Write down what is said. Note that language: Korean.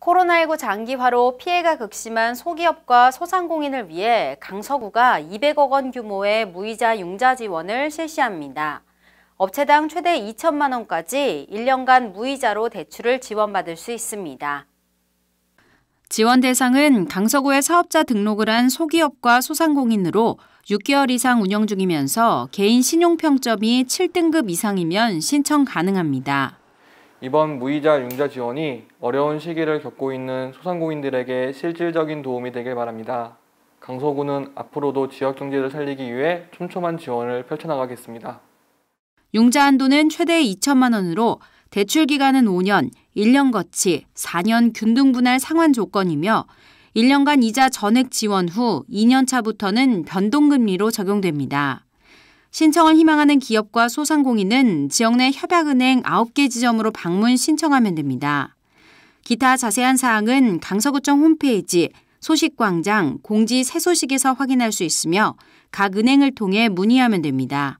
코로나19 장기화로 피해가 극심한 소기업과 소상공인을 위해 강서구가 200억 원 규모의 무이자 융자 지원을 실시합니다. 업체당 최대 2천만 원까지 1년간 무이자로 대출을 지원받을 수 있습니다. 지원 대상은 강서구에 사업자 등록을 한 소기업과 소상공인으로 6개월 이상 운영 중이면서 개인 신용평점이 7등급 이상이면 신청 가능합니다. 이번 무이자 융자 지원이 어려운 시기를 겪고 있는 소상공인들에게 실질적인 도움이 되길 바랍니다. 강서구는 앞으로도 지역 경제를 살리기 위해 촘촘한 지원을 펼쳐나가겠습니다. 융자 한도는 최대 2천만 원으로 대출 기간은 5년, 1년 거치 4년 균등 분할 상환 조건이며 1년간 이자 전액 지원 후 2년 차부터는 변동금리로 적용됩니다. 신청을 희망하는 기업과 소상공인은 지역 내 협약은행 9개 지점으로 방문 신청하면 됩니다. 기타 자세한 사항은 강서구청 홈페이지 소식광장 공지 새 소식에서 확인할 수 있으며 각 은행을 통해 문의하면 됩니다.